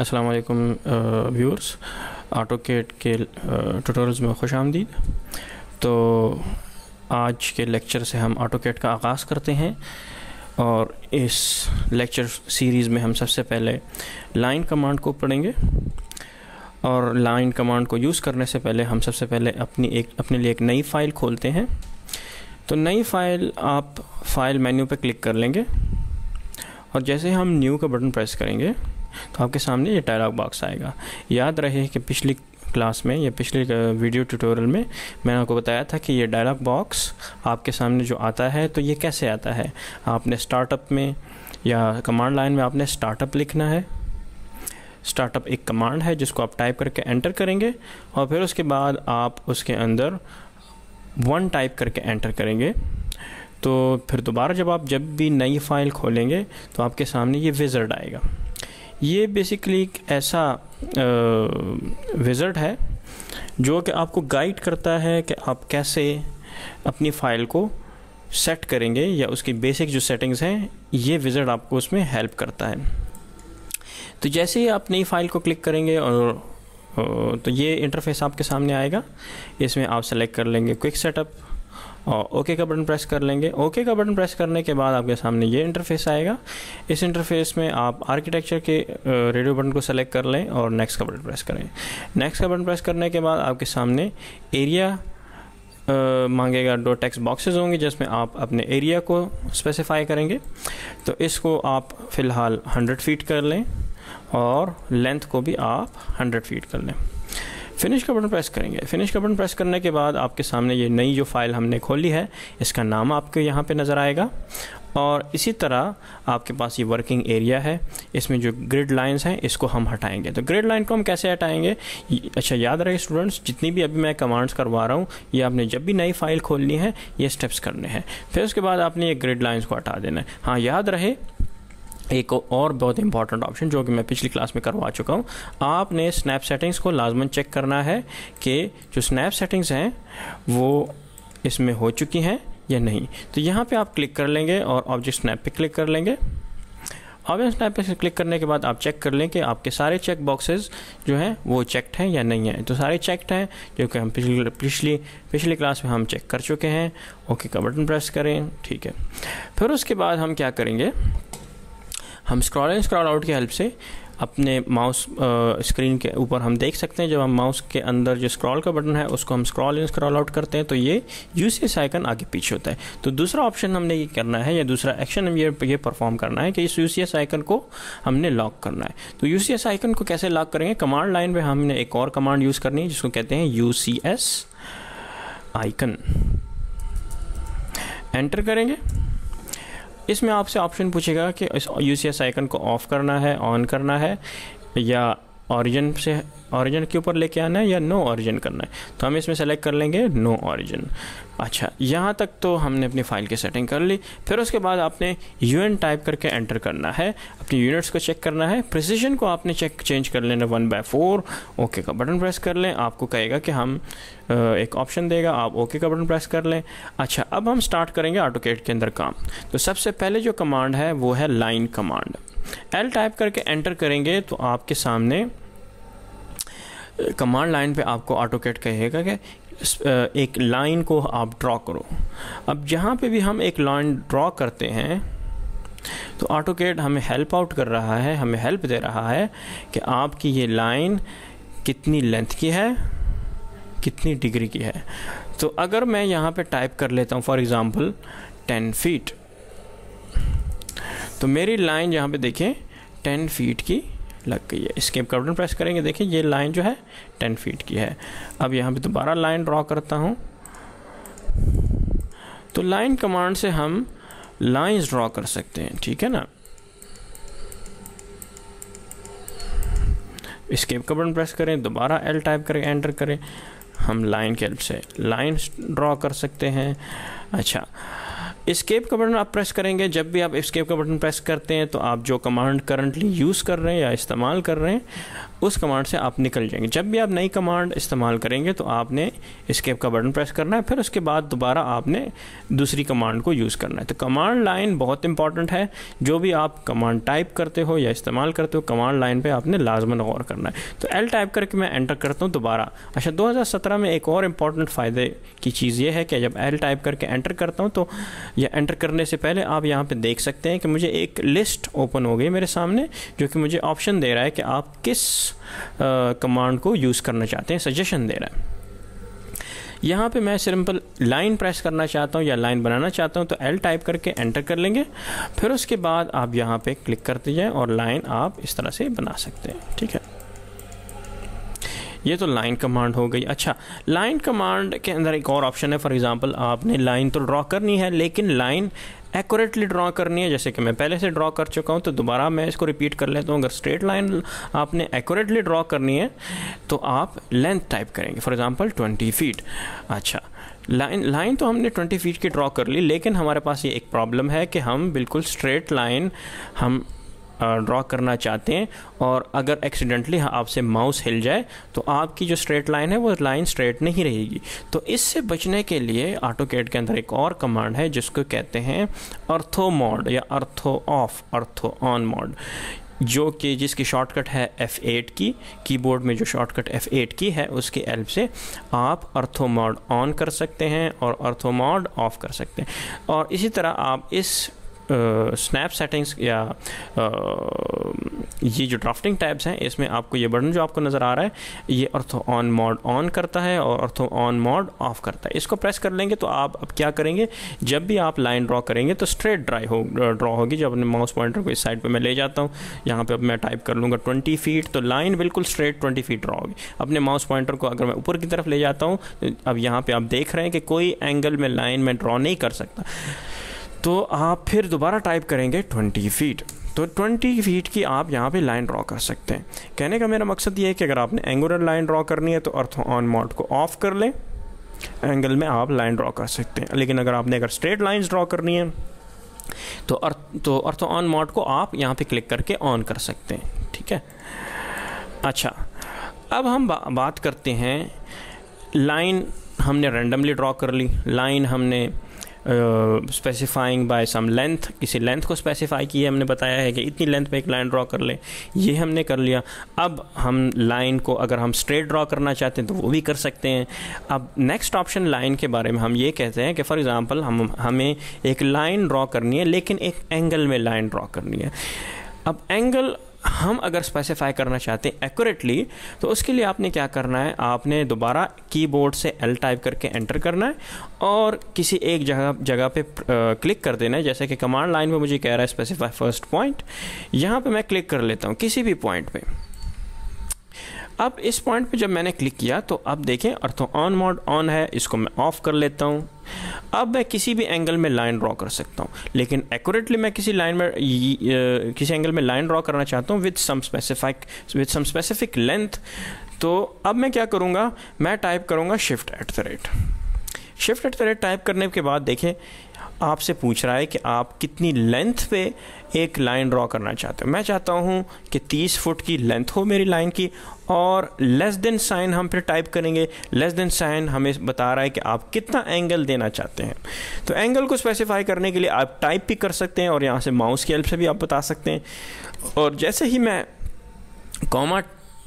असलकुम viewers AutoCAD के tutorials uh, में खुश आमदीद तो आज के लेक्चर से हम आटो केट का आगाज़ करते हैं और इस लेक्चर सीरीज़ में हम सबसे पहले लाइन कमांड को पढ़ेंगे और लाइन कमांड को यूज़ करने से पहले हम सबसे पहले अपनी एक अपने लिए एक नई फ़ाइल खोलते हैं तो नई फ़ाइल आप फाइल मेन्यू पर क्लिक कर लेंगे और जैसे हम न्यू का बटन प्रेस करेंगे तो आपके सामने ये डायलॉग बॉक्स आएगा याद रहे कि पिछली क्लास में या पिछले वीडियो ट्यूटोरियल में मैंने आपको बताया था कि ये डायलॉग बॉक्स आपके सामने जो आता है तो ये कैसे आता है आपने स्टार्टअप में या कमांड लाइन में आपने स्टार्टअप लिखना है स्टार्टअप एक कमांड है जिसको आप टाइप करके एंटर करेंगे और फिर उसके बाद आप उसके अंदर वन टाइप करके एंटर करेंगे तो फिर दोबारा जब आप जब भी नई फाइल खोलेंगे तो आपके सामने ये विजर्ड आएगा ये बेसिकली एक ऐसा विजट है जो कि आपको गाइड करता है कि आप कैसे अपनी फ़ाइल को सेट करेंगे या उसकी बेसिक जो सेटिंग्स हैं ये विजट आपको उसमें हेल्प करता है तो जैसे ही आप नई फाइल को क्लिक करेंगे और तो ये इंटरफेस आपके सामने आएगा इसमें आप सेलेक्ट कर लेंगे क्विक सेटअप और ओके का बटन प्रेस कर लेंगे ओके का बटन प्रेस करने के बाद आपके सामने ये इंटरफेस आएगा इस इंटरफेस में आप आर्किटेक्चर के रेडियो बटन को सेलेक्ट कर लें और नेक्स्ट का बटन प्रेस करें नेक्स्ट का बटन प्रेस करने के बाद आपके सामने एरिया मांगेगा दो टेक्स्ट बॉक्सेस होंगे जिसमें आप अपने एरिया को स्पेसिफाई करेंगे तो इसको आप फ़िलहाल 100 फीट कर लें और लेंथ को भी आप 100 फीट कर लें फिनिश का बटन प्रेस करेंगे फिनिश का बटन प्रेस करने के बाद आपके सामने ये नई जो फाइल हमने खोली है इसका नाम आपके यहाँ पे नज़र आएगा और इसी तरह आपके पास ये वर्किंग एरिया है इसमें जो ग्रिड लाइंस हैं इसको हम हटाएंगे तो ग्रिड लाइन को हम कैसे हटाएंगे अच्छा याद रहे स्टूडेंट्स जितनी भी अभी मैं कमांड्स करवा रहा हूँ ये आपने जब भी नई फाइल खोलनी है ये स्टेप्स करने हैं फिर उसके बाद आपने ये ग्रिड लाइन्स को हटा देना है हाँ याद रहे एक और बहुत इंपॉर्टेंट ऑप्शन जो कि मैं पिछली क्लास में करवा चुका हूँ आपने स्नैप सेटिंग्स को लाजमन चेक करना है कि जो स्नैप सेटिंग्स हैं वो इसमें हो चुकी हैं या नहीं तो यहाँ पे आप क्लिक कर लेंगे और ऑब्जेक्ट स्नैप पे क्लिक कर लेंगे ऑब्जेक्ट स्नैप पे क्लिक करने के बाद आप चेक कर लें कि आपके सारे चेक बॉक्सेस जो हैं वो चेकड हैं या नहीं हैं तो सारे चेकड हैं जो कि हम पिछली पिछली पिछली क्लास में हम चेक कर चुके हैं ओके का बटन प्रेस करें ठीक है फिर उसके बाद हम क्या करेंगे हम स्क्रॉल एंड स्क्रॉल आउट की हेल्प से अपने माउस स्क्रीन के ऊपर हम देख सकते हैं जब हम माउस के अंदर जो स्क्रॉल का बटन है उसको हम स्क्रॉल इन स्क्रॉल आउट करते हैं तो ये यू सी एस आइकन आगे पीछे होता है तो दूसरा ऑप्शन हमने ये करना है या दूसरा एक्शन हम ये ये परफॉर्म करना है कि इस यू सी एस आइकन को हमने लॉक करना है तो यू सी एस आइकन को कैसे लॉक करेंगे कमांड लाइन पर हमने एक और कमांड यूज़ करनी है जिसको कहते हैं U C S icon enter करेंगे इसमें आपसे ऑप्शन पूछेगा कि इस यू आइकन को ऑफ़ करना है ऑन करना है या ऑरिजन से ऑरिजन के ऊपर लेके आना है या नो ऑरिजन करना है तो हम इसमें सेलेक्ट कर लेंगे नो ऑरिजन अच्छा यहाँ तक तो हमने अपनी फ़ाइल की सेटिंग कर ली फिर उसके बाद आपने एन टाइप करके एंटर करना है अपनी यूनिट्स को चेक करना है प्रिसीजन को आपने चेक चेंज कर लेना वन बाय फोर ओके का बटन प्रेस कर लें आपको कहेगा कि हम एक ऑप्शन देगा आप ओके का बटन प्रेस कर लें अच्छा अब हम स्टार्ट करेंगे ऑटोकेट के अंदर काम तो सबसे पहले जो कमांड है वो है लाइन कमांड एल टाइप करके एंटर करेंगे तो आपके सामने कमांड लाइन पे आपको ऑटो कैट कहेगा कि एक लाइन को आप ड्रॉ करो अब जहाँ पे भी हम एक लाइन ड्रॉ करते हैं तो ऑटो कैट हमें हेल्प आउट कर रहा है हमें हेल्प दे रहा है कि आपकी ये लाइन कितनी लेंथ की है कितनी डिग्री की है तो अगर मैं यहाँ पे टाइप कर लेता हूँ फॉर एग्ज़ाम्पल टेन फीट तो मेरी लाइन यहाँ पे देखें टेन फीट की लग गई है स्केप का प्रेस करेंगे देखिए ये लाइन जो है टेन फीट की है अब यहाँ पे दोबारा लाइन ड्रॉ करता हूँ तो लाइन कमांड से हम लाइंस ड्रॉ कर सकते हैं ठीक है ना स्केप का बटन प्रेस करें दोबारा एल टाइप करें एंटर करें हम लाइन के हेल्प से लाइन्स ड्रॉ कर सकते हैं अच्छा इस्केप का बटन आप प्रेस करेंगे जब भी आप इस्केप का बटन प्रेस करते हैं तो आप जो कमांड करंटली यूज़ कर रहे हैं या इस्तेमाल कर रहे हैं उस कमांड से आप निकल जाएंगे जब भी आप नई कमांड इस्तेमाल करेंगे तो आपने स्केप का बटन प्रेस करना है फिर उसके बाद दोबारा आपने दूसरी कमांड को यूज़ करना है तो कमांड लाइन बहुत इंपॉर्टेंट है जो भी आप कमांड टाइप करते हो या इस्तेमाल करते हो कमांड लाइन पर आपने लाजमन गौर करना है तो एल टाइप करके मैं एंटर करता हूँ दोबारा अच्छा दो में एक और इम्पॉर्टेंट फ़ायदे की चीज़ ये है कि जब एल टाइप करके एंटर करता हूँ तो या एंटर करने से पहले आप यहाँ पर देख सकते हैं कि मुझे एक लिस्ट ओपन हो गई मेरे सामने जो कि मुझे ऑप्शन दे रहा है कि आप किस कमांड को यूज़ करना चाहते हैं सजेशन दे रहा है यहाँ पे मैं सिंपल लाइन प्रेस करना चाहता हूँ या लाइन बनाना चाहता हूँ तो एल टाइप करके एंटर कर लेंगे फिर उसके बाद आप यहाँ पे क्लिक करते जाएँ और लाइन आप इस तरह से बना सकते हैं ठीक है ये तो लाइन कमांड हो गई अच्छा लाइन कमांड के अंदर एक और ऑप्शन है फॉर एग्जांपल आपने लाइन तो ड्रॉ करनी है लेकिन लाइन एक्यूरेटली ड्रॉ करनी है जैसे कि मैं पहले से ड्रॉ कर चुका हूँ तो दोबारा मैं इसको रिपीट कर लेता हूँ अगर स्ट्रेट लाइन आपने एक्यूरेटली ड्रॉ करनी है तो आप लेंथ टाइप करेंगे फॉर एग्ज़ाम्पल ट्वेंटी फीट अच्छा लाइन लाइन तो हमने 20 फीट की ड्रॉ कर ली लेकिन हमारे पास ये एक प्रॉब्लम है कि हम बिल्कुल स्ट्रेट लाइन हम ड्रॉ करना चाहते हैं और अगर एक्सीडेंटली हाँ आपसे माउस हिल जाए तो आपकी जो स्ट्रेट लाइन है वो लाइन स्ट्रेट नहीं रहेगी तो इससे बचने के लिए ऑटो के अंदर एक और कमांड है जिसको कहते हैं अर्थो मॉड या अर्थो ऑफ अर्थो ऑन मोड जो कि जिसकी शॉर्टकट है F8 की कीबोर्ड में जो शॉर्टकट F8 की है उसकी हेल्प से आप अर्थो मॉड ऑन कर सकते हैं और अर्थो मॉड ऑफ कर सकते हैं और इसी तरह आप इस स्नैप सेटिंग्स या ये जो ड्राफ्टिंग टैब्स हैं इसमें आपको ये बटन जो आपको नज़र आ रहा है ये अर्थो ऑन मॉड ऑन करता है और अर्थो ऑन मॉड ऑफ करता है इसको प्रेस कर लेंगे तो आप अब क्या करेंगे जब भी आप लाइन ड्रॉ करेंगे तो स्ट्रेट ड्राई हो ड्रॉ होगी जब अपने माउस पॉइंटर को इस साइड पर मैं ले जाता हूँ यहाँ पर अब मैं टाइप कर लूँगा ट्वेंटी फीट तो लाइन बिल्कुल स्ट्रेट ट्वेंटी फीट ड्रॉ होगी अपने माउस पॉइंटर को अगर मैं ऊपर की तरफ ले जाता हूँ अब यहाँ पर आप देख रहे हैं कि कोई एंगल में लाइन में ड्रॉ नहीं कर सकता तो आप फिर दोबारा टाइप करेंगे ट्वेंटी फीट तो 20 फीट की आप यहाँ पे लाइन ड्रॉ कर सकते हैं कहने का मेरा मकसद ये है कि अगर आपने एंगुलर लाइन ड्रॉ करनी है तो अर्थ ऑन मॉड को ऑफ कर लें एंगल में आप लाइन ड्रॉ कर सकते हैं लेकिन अगर आपने अगर स्ट्रेट लाइंस ड्रॉ करनी है तो अर्थ तो अर्थ ऑन मॉड को आप यहाँ पे क्लिक करके ऑन कर सकते हैं ठीक है अच्छा अब हम बा, बात करते हैं लाइन हमने रेंडमली ड्रॉ कर ली लाइन हमने स्पेसिफाइंग बाय सम लेंथ किसी लेंथ को स्पेसिफाई किया हमने बताया है कि इतनी लेंथ में एक लाइन ड्रॉ कर ले ये हमने कर लिया अब हम लाइन को अगर हम स्ट्रेट ड्रॉ करना चाहते हैं तो वो भी कर सकते हैं अब नेक्स्ट ऑप्शन लाइन के बारे में हम ये कहते हैं कि फॉर एग्ज़ाम्पल हम हमें एक लाइन ड्रॉ करनी है लेकिन एक एंगल में लाइन ड्रॉ करनी है अब एंगल हम अगर स्पेसिफाई करना चाहते हैं एक्यूरेटली तो उसके लिए आपने क्या करना है आपने दोबारा कीबोर्ड से एल टाइप करके एंटर करना है और किसी एक जगह जगह पे क्लिक कर देना है जैसे कि कमांड लाइन में मुझे कह रहा है स्पेसिफाई फर्स्ट पॉइंट यहाँ पे मैं क्लिक कर लेता हूँ किसी भी पॉइंट पे अब इस पॉइंट पे जब मैंने क्लिक किया तो अब देखें अर्थो ऑन मोड ऑन है इसको मैं ऑफ़ कर लेता हूँ अब मैं किसी भी एंगल में लाइन ड्रॉ कर सकता हूँ लेकिन एक्यूरेटली मैं किसी लाइन में किसी एंगल में लाइन ड्रॉ करना चाहता हूँ with some specific with some specific length तो अब मैं क्या करूँगा मैं टाइप करूँगा shift at the rate shift at the rate type करने के बाद देखें आपसे पूछ रहा है कि आप कितनी लेंथ पे एक लाइन ड्रॉ करना चाहते हो मैं चाहता हूँ कि 30 फुट की लेंथ हो मेरी लाइन की और लेस देन साइन हम फिर टाइप करेंगे लेस देन साइन हमें बता रहा है कि आप कितना एंगल देना चाहते हैं तो एंगल को स्पेसिफाई करने के लिए आप टाइप भी कर सकते हैं और यहाँ से माउस की हेल्प से भी आप बता सकते हैं और जैसे ही मैं कॉमा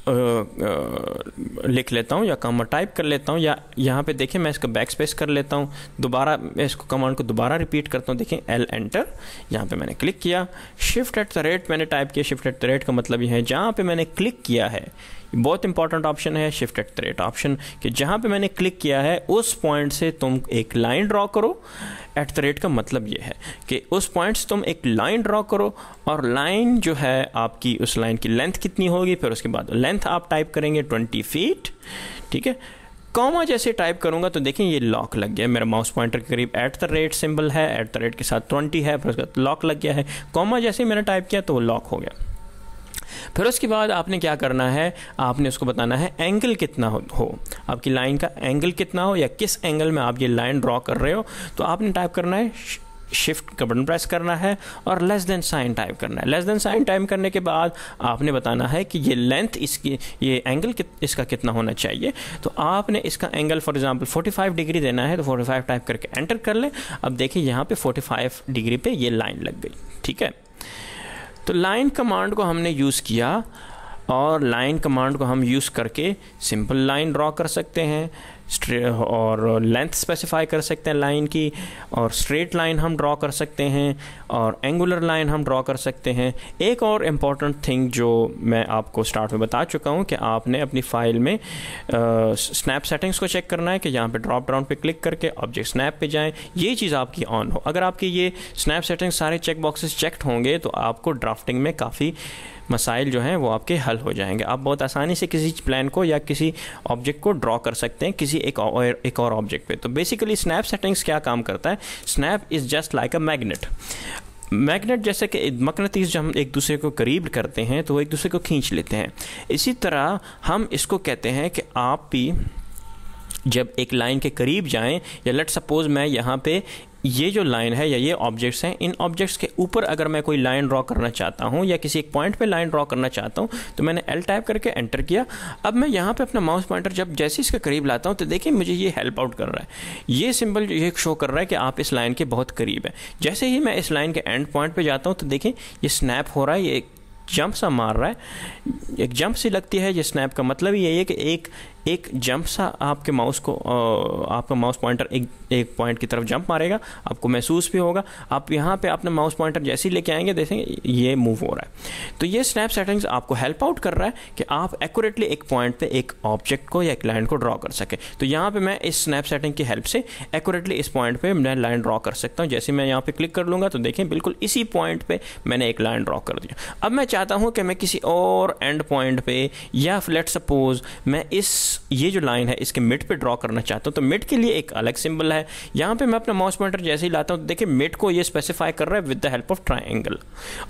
लिख लेता हूँ या कमांड टाइप कर लेता हूँ या यहाँ पे देखें मैं इसका बैक स्पेस कर लेता हूँ दोबारा मैं इसको कमांड को दोबारा रिपीट करता हूँ देखें एल एंटर यहाँ पे मैंने क्लिक किया शिफ्ट एट द रेट मैंने टाइप किया शिफ्ट एट द रेट का मतलब यह है जहाँ पे मैंने क्लिक किया है बहुत इंपॉर्टेंट ऑप्शन है shift at the rate option कि जहाँ पे मैंने क्लिक किया है उस पॉइंट से तुम एक लाइन ड्रॉ करो एट द रेट का मतलब ये है कि उस पॉइंट से तुम एक लाइन ड्रॉ करो और लाइन जो है आपकी उस लाइन की लेंथ कितनी होगी फिर उसके बाद लेंथ आप टाइप करेंगे ट्वेंटी फीट ठीक है कॉमा जैसे टाइप करूंगा तो देखें ये लॉक लग गया मेरा माउस पॉइंटर के करीब एट द रेट सिंबल है एट द रेट के साथ ट्वेंटी है फिर उसके बाद लॉक लग गया है कॉमा जैसे मैंने टाइप किया तो वो लॉक हो गया फिर उसके बाद आपने क्या करना है आपने उसको बताना है एंगल कितना हो आपकी लाइन का एंगल कितना हो या किस एंगल में आप ये लाइन ड्रॉ कर रहे हो तो आपने टाइप करना है शिफ्ट का बटन प्रेस करना है और लेस देन साइन टाइप करना है लेस देन साइन टाइप करने के बाद आपने बताना है कि ये लेंथ इसकी ये एंगल कित, इसका कितना होना चाहिए तो आपने इसका एंगल फॉर एग्जांपल 45 डिग्री देना है तो 45 टाइप करके एंटर कर लें अब देखिए यहाँ पे 45 डिग्री पे ये लाइन लग गई ठीक है तो लाइन कमांड को हमने यूज़ किया और लाइन कमांड को हम यूज़ करके सिंपल लाइन ड्रॉ कर सकते हैं और लेंथ स्पेसिफाई कर सकते हैं लाइन की और स्ट्रेट लाइन हम ड्रॉ कर सकते हैं और एंगुलर लाइन हम ड्रॉ कर सकते हैं एक और इम्पॉर्टेंट थिंग जो मैं आपको स्टार्ट में बता चुका हूँ कि आपने अपनी फ़ाइल में स्नैप सेटिंग्स को चेक करना है कि यहाँ पे ड्रॉप डाउन पे क्लिक करके ऑब्जेक्ट स्नैप पे जाएँ ये चीज़ आपकी ऑन हो अगर आपकी ये स्नैप सेटिंग्स सारे चेक बॉक्सेस चेक होंगे तो आपको ड्राफ्टिंग में काफ़ी मसाइल जो हैं वो आपके हल हो जाएंगे आप बहुत आसानी से किसी प्लान को या किसी ऑब्जेक्ट को ड्रॉ कर सकते हैं किसी एक और एक और ऑब्जेक्ट पे तो बेसिकली स्नैप सेटिंग्स क्या काम करता है snap is just like a magnet magnet जैसे कि मकनतीस जब हम एक दूसरे को करीब करते हैं तो वो एक दूसरे को खींच लेते हैं इसी तरह हम इसको कहते हैं कि आप भी जब एक लाइन के करीब जाएं या लेट सपोज मैं यहाँ पे ये जो लाइन है या ये ऑब्जेक्ट्स हैं इन ऑब्जेक्ट्स के ऊपर अगर मैं कोई लाइन ड्रॉ करना चाहता हूँ या किसी एक पॉइंट पे लाइन ड्रॉ करना चाहता हूँ तो मैंने एल टाइप करके एंटर किया अब मैं यहाँ पे अपना माउस पॉइंटर जब जैसे इसके करीब लाता हूँ तो देखिए मुझे ये हेल्प आउट कर रहा है ये सिंबल ये शो कर रहा है कि आप इस लाइन के बहुत करीब है जैसे ही मैं इस लाइन के एंड पॉइंट पर जाता हूँ तो देखें ये स्नैप हो रहा है ये जंप सा मार रहा है एक जंप सी लगती है ये स्नैप का मतलब ये है कि एक एक जंप सा आपके माउस को आपका माउस पॉइंटर एक एक पॉइंट की तरफ जंप मारेगा आपको महसूस भी होगा आप यहाँ पे अपने माउस पॉइंटर जैसे ही लेके आएंगे देखेंगे ये मूव हो रहा है तो ये स्नैप सेटिंग्स आपको हेल्प आउट कर रहा है कि आप एक्यूरेटली एक पॉइंट पे एक ऑब्जेक्ट को या एक लाइन को ड्रॉ कर सकें तो यहाँ पे मैं इस स्नैप सेटिंग की हेल्प से एक्यूरेटली इस पॉइंट पे मैं लाइन ड्रॉ कर सकता हूँ जैसे मैं यहाँ पे क्लिक कर लूँगा तो देखें बिल्कुल इसी पॉइंट पे मैंने एक लाइन ड्रॉ कर दिया अब मैं चाहता हूँ कि मैं किसी और एंड पॉइंट पे या लेट सपोज मैं इस ये जो लाइन है इसके मिड पे ड्रॉ करना चाहता हूँ तो मिड के लिए एक अलग सिंबल है यहाँ पे मैं अपना माउस पॉइंटर जैसे ही लाता हूँ तो देखिए मिड को ये स्पेसिफाई कर रहा है with the help of triangle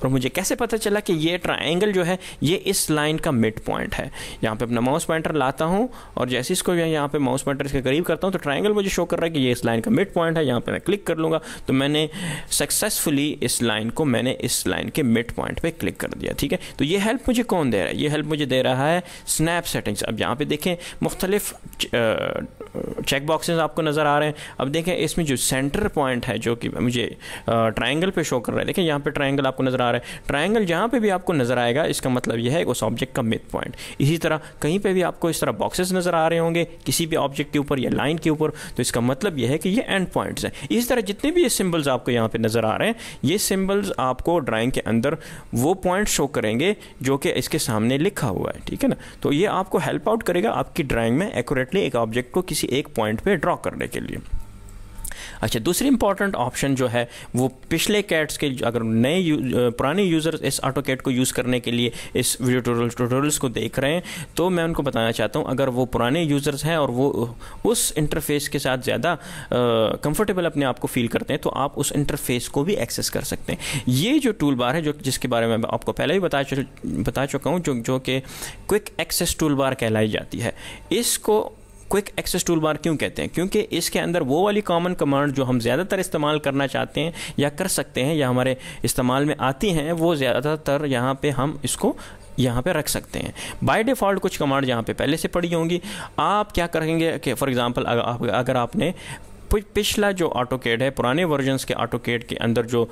और मुझे कैसे पता चला कि ये ट्राइंगल जो है ये इस लाइन का मिड पॉइंट है यहाँ पे अपना माउस पॉइंटर लाता हूँ और जैसे इसको यहाँ पे माउस पॉइंटर इसके करीब करता हूँ तो ट्राइंगल मुझे शो कर रहा है कि ये इस लाइन का मिड पॉइंट है यहाँ पर मैं क्लिक कर लूँगा तो मैंने सक्सेसफुली इस लाइन को मैंने इस लाइन के मिड पॉइंट पर क्लिक कर दिया ठीक है तो ये हेल्प मुझे कौन दे रहा है ये हेल्प मुझे दे रहा है स्नैप सेटिंग्स अब यहाँ पे देखें Mortalev, euh... चेक बॉक्सेस आपको नज़र आ रहे हैं अब देखें इसमें जो सेंटर पॉइंट है जो कि मुझे ट्रायंगल पे शो कर रहा है देखें यहाँ पे ट्रायंगल आपको नज़र आ रहा है ट्रायंगल जहाँ पे भी आपको नज़र आएगा इसका मतलब यह है उस ऑब्जेक्ट का मिड पॉइंट इसी तरह कहीं पर भी आपको इस तरह बॉक्सेस नज़र आ रहे होंगे किसी भी ऑब्जेक्ट के ऊपर या लाइन के ऊपर तो इसका मतलब यह है कि ये एंड पॉइंट्स हैं इसी तरह जितने भी ये सिम्बल्स आपको यहाँ पर नज़र आ रहे हैं ये सिम्बल्स आपको ड्राइंग के अंदर वो पॉइंट शो करेंगे जो कि इसके सामने लिखा हुआ है ठीक है ना तो ये आपको हेल्प आउट करेगा आपकी ड्राइंग में एक्यूरेटली एक ऑब्जेक्ट को किसी किसी एक पॉइंट पे ड्रॉ करने के लिए अच्छा दूसरी इंपॉर्टेंट ऑप्शन जो है वो पिछले कैट्स के अगर नए यू, पुराने यूज़र्स इस ऑटो कैट को यूज़ करने के लिए इस वीडियो ट्यूटोरियल्स को देख रहे हैं तो मैं उनको बताना चाहता हूँ अगर वो पुराने यूज़र्स हैं और वो उस इंटरफेस के साथ ज़्यादा कंफर्टेबल अपने आप को फील करते हैं तो आप उस इंटरफेस को भी एक्सेस कर सकते हैं ये जो टूल बार है जो जिसके बारे में आपको पहले भी बता बता चुका हूँ जो जो कि क्विक एक्सेस टूल बार कहलाई जाती है इसको क्विक एक्सेस टूल बार क्यों कहते हैं क्योंकि इसके अंदर वो वाली कॉमन कमांड जो हम ज़्यादातर इस्तेमाल करना चाहते हैं या कर सकते हैं या हमारे इस्तेमाल में आती हैं वो ज़्यादातर यहाँ पर हम इसको यहाँ पे रख सकते हैं बाय डिफ़ॉल्ट कुछ कमांड यहाँ पे पहले से पड़ी होंगी आप क्या करेंगे कि फॉर एग्ज़ाम्पल अगर आपने पिछला जो ऑटो केड है पुराने वर्जन्स के ऑटो केड के अंदर जो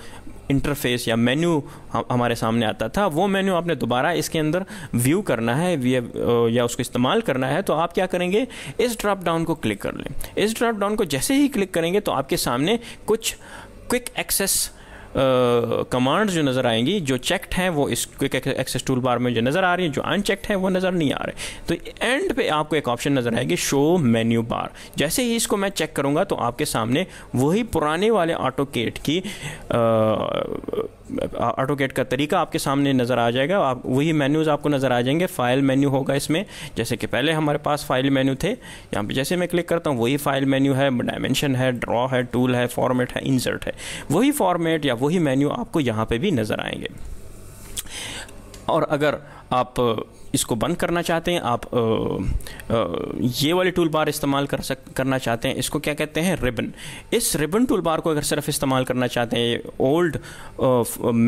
इंटरफेस या मेन्यू हमारे सामने आता था वो मेन्यू आपने दोबारा इसके अंदर व्यू करना है या उसको इस्तेमाल करना है तो आप क्या करेंगे इस ड्रॉप डाउन को क्लिक कर लें इस ड्रॉप डाउन को जैसे ही क्लिक करेंगे तो आपके सामने कुछ क्विक एक्सेस कमांड्स जो नज़र आएंगी जो चेक्ड हैं वो इस क्विक एक्सेस टूल बार में जो नज़र आ रही हैं जो अनचेक्ड हैं वो नज़र नहीं आ रहे तो एंड पे आपको एक ऑप्शन नज़र आएगी शो मेन्यू बार जैसे ही इसको मैं चेक करूँगा तो आपके सामने वही पुराने वाले ऑटो केट की आ, ऑटो गेट का तरीका आपके सामने नज़र आ जाएगा आप वही मेन्यूज़ आपको नज़र आ जाएंगे फाइल मेन्यू होगा इसमें जैसे कि पहले हमारे पास फाइल मेन्यू थे यहाँ पे जैसे मैं क्लिक करता हूँ वही फाइल मेन्यू है डायमेंशन है ड्रॉ है टूल है फॉर्मेट है इंसर्ट है वही फॉर्मेट या वही मेन्यू आपको यहाँ पर भी नज़र आएंगे और अगर आप इसको बंद करना चाहते हैं आप आ, आ, ये वाले टूल बार इस्तेमाल कर सक करना चाहते हैं इसको क्या कहते हैं रिबन इस रिबन टूल बार को अगर सिर्फ इस्तेमाल करना चाहते हैं ओल्ड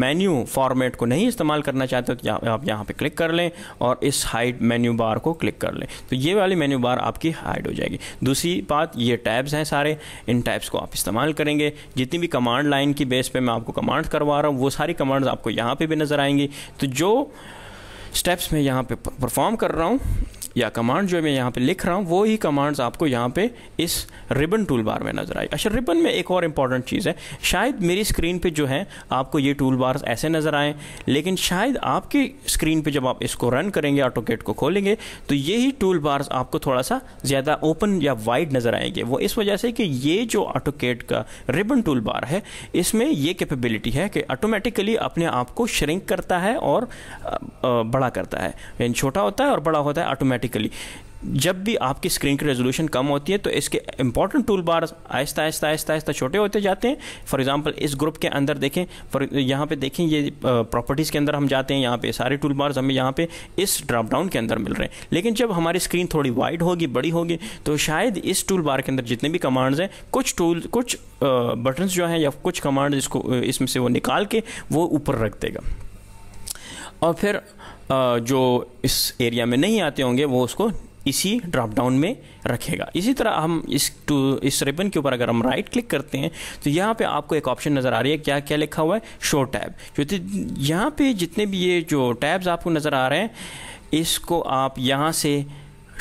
मेन्यू फॉर्मेट को नहीं इस्तेमाल करना चाहते तो आप यहाँ पे क्लिक कर लें और इस हाइड मेन्यू बार को क्लिक कर लें तो ये वाली मेन्यू बार आपकी हाइड हो जाएगी दूसरी बात ये टैब्स हैं सारे इन टैब्स को आप इस्तेमाल करेंगे जितनी भी कमांड लाइन की बेस पर मैं आपको कमांड करवा रहा हूँ वो सारी कमांड्स आपको यहाँ पर भी नज़र आएंगी तो जो स्टेप्स में यहाँ पे परफॉर्म कर रहा हूँ या कमांड जो मैं यहाँ पे लिख रहा हूँ वो ही कमांड्स आपको यहाँ पे इस रिबन टूल बार में नज़र आई अच्छा रिबन में एक और इम्पॉर्टेंट चीज़ है शायद मेरी स्क्रीन पे जो है आपको ये टूल बार्स ऐसे नज़र आएँ लेकिन शायद आपकी स्क्रीन पे जब आप इसको रन करेंगे ऑटोकेट को खोलेंगे तो यही टूल बार्स आपको थोड़ा सा ज़्यादा ओपन या वाइड नज़र आएंगे वो इस वजह से कि ये जो ऑटोकेट का रिबन टूल बार है इसमें ये कैपेबिलिटी है कि ऑटोमेटिकली अपने आप को श्रिंक करता है और बड़ा करता है छोटा होता है और बड़ा होता है ऑटोमेटिक ऑटोमेटिकली जब भी आपकी स्क्रीन की रेजोल्यूशन कम होती है तो इसके इंपॉर्टेंट टूल बार आहिस्ता आहिस्ता आहिस्ता आहिस्ता छोटे होते जाते हैं फॉर एग्जांपल इस ग्रुप के अंदर देखें फॉर यहाँ पे देखें ये प्रॉपर्टीज़ के अंदर हम जाते हैं यहाँ पे सारे टूल बार्स हमें यहाँ पे इस ड्रॉप डाउन के अंदर मिल रहे हैं लेकिन जब हमारी स्क्रीन थोड़ी वाइड होगी बड़ी होगी तो शायद इस टूल बार के अंदर जितने भी कमांड्स हैं कुछ टूल कुछ बटन्स जो हैं या कुछ कमांड्स इसको इसमें से वो निकाल के वो ऊपर रख देगा और फिर जो इस एरिया में नहीं आते होंगे वो उसको इसी ड्रॉप डाउन में रखेगा इसी तरह हम इस टू इस रिबन के ऊपर अगर हम राइट क्लिक करते हैं तो यहाँ पे आपको एक ऑप्शन नज़र आ रही है क्या क्या लिखा हुआ है शो टैब जो यहाँ पे जितने भी ये जो टैब्स आपको नज़र आ रहे हैं इसको आप यहाँ से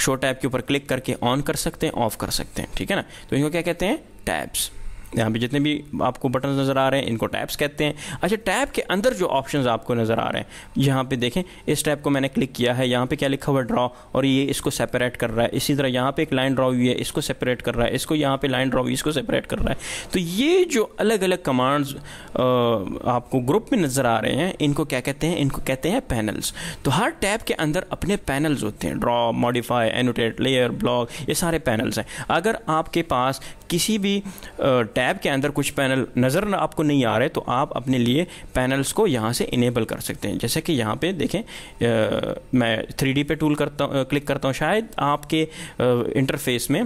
शो टैब के ऊपर क्लिक करके ऑन कर सकते हैं ऑफ कर सकते हैं ठीक है ना तो इनको क्या कहते हैं टैब्स यहाँ पे जितने भी आपको बटन नज़र आ रहे हैं इनको टैब्स कहते हैं अच्छा टैब के अंदर जो ऑप्शंस आपको नज़र आ रहे हैं यहाँ पे देखें इस टैब को मैंने क्लिक किया है यहाँ पे क्या लिखा हुआ ड्रॉ और ये इसको सेपरेट कर रहा है इसी तरह यहाँ पे एक लाइन ड्रॉ हुई है इसको सेपरेट कर रहा है इसको यहाँ पे लाइन ड्रॉ हुई इसको सेपरेट कर रहा है तो ये जो अलग अलग कमांड्स आपको ग्रुप में नज़र आ रहे हैं इनको क्या कहते हैं इनको कहते हैं पैनल्स तो हर टैब के अंदर अपने पैनल्स होते हैं draw modify annotate layer block ये सारे पैनल्स हैं अगर आपके पास किसी भी टैब के अंदर कुछ पैनल नज़र ना आपको नहीं आ रहे तो आप अपने लिए पैनल्स को यहाँ से इनेबल कर सकते हैं जैसे कि यहाँ पे देखें आ, मैं थ्री डी पे टूल करता हूँ क्लिक करता हूँ शायद आपके इंटरफेस में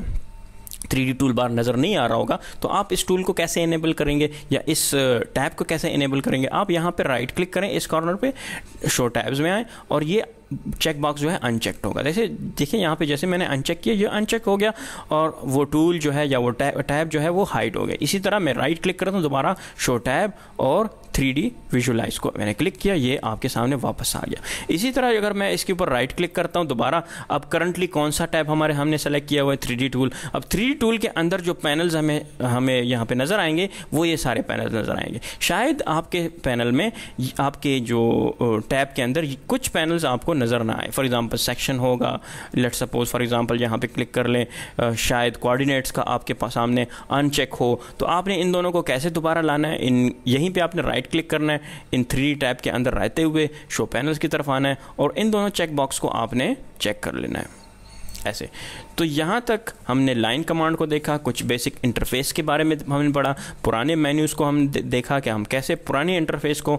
थ्री डी टूल बार नज़र नहीं आ रहा होगा तो आप इस टूल को कैसे इनेबल करेंगे या इस टैब को कैसे इनेबल करेंगे आप यहाँ पे राइट क्लिक करें इस कॉर्नर पे शो टैब्स में आएँ और ये चेक बॉक्स जो है अनचेक्ड होगा जैसे देखिए यहाँ पे जैसे मैंने अनचेक किया ये अनचेक हो गया और वो टूल जो है या वो टैब टैब जो है वो हाइड हो गया इसी तरह मैं राइट क्लिक करता हूँ दोबारा शो टैब और थ्री डी विजुलाइज को मैंने क्लिक किया ये आपके सामने वापस आ गया इसी तरह अगर मैं इसके ऊपर राइट क्लिक करता हूँ दोबारा अब करंटली कौन सा टैब हमारे हमने सेलेक्ट किया हुआ है थ्री टूल अब थ्री टूल के अंदर जो पैनल्स हमें हमें यहाँ पे नज़र आएंगे वो ये सारे पैनल नज़र आएंगे शायद आपके पैनल में आपके जो टैब के अंदर कुछ पैनल्स आपको नज़र ना आए फॉर एग्ज़ाम्पल सेक्शन होगा लेट सपोज़ फॉर एग्ज़ाम्पल यहाँ पे क्लिक कर लें शायद कोऑर्डिनेट्स का आपके पास सामने अनचेक हो तो आपने इन दोनों को कैसे दोबारा लाना है इन यहीं पे आपने राइट क्लिक करना है इन थ्री टैब के अंदर रहते हुए शो पैनल्स की तरफ आना है और इन दोनों चेक बॉक्स को आपने चेक कर लेना है ऐसे तो यहाँ तक हमने लाइन कमांड को देखा कुछ बेसिक इंटरफेस के बारे में हमने पढ़ा पुराने मेन्यूज़ को हम देखा कि हम कैसे पुराने इंटरफेस को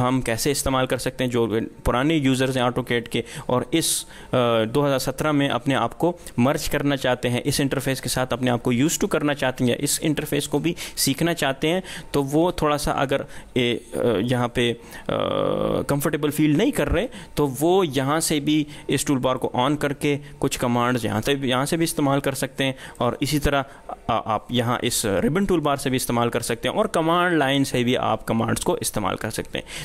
हम कैसे इस्तेमाल कर सकते हैं जो पुराने यूज़र्स हैं ऑटोकेट के और इस आ, 2017 में अपने आप को मर्ज करना चाहते हैं इस इंटरफेस के साथ अपने आप को यूज़ टू करना चाहते हैं इस इंटरफेस को भी सीखना चाहते हैं तो वो थोड़ा सा अगर यहाँ पे कंफर्टेबल फील नहीं कर रहे तो वो यहाँ से भी इस टूल बार को ऑन करके कुछ कमांड्स यहाँ तक यहाँ यहाँ से भी इस्तेमाल कर सकते हैं और इसी तरह आप यहाँ इस रिबन टूल बार से भी इस्तेमाल कर सकते हैं और कमांड लाइन से भी आप कमांड्स को इस्तेमाल कर सकते हैं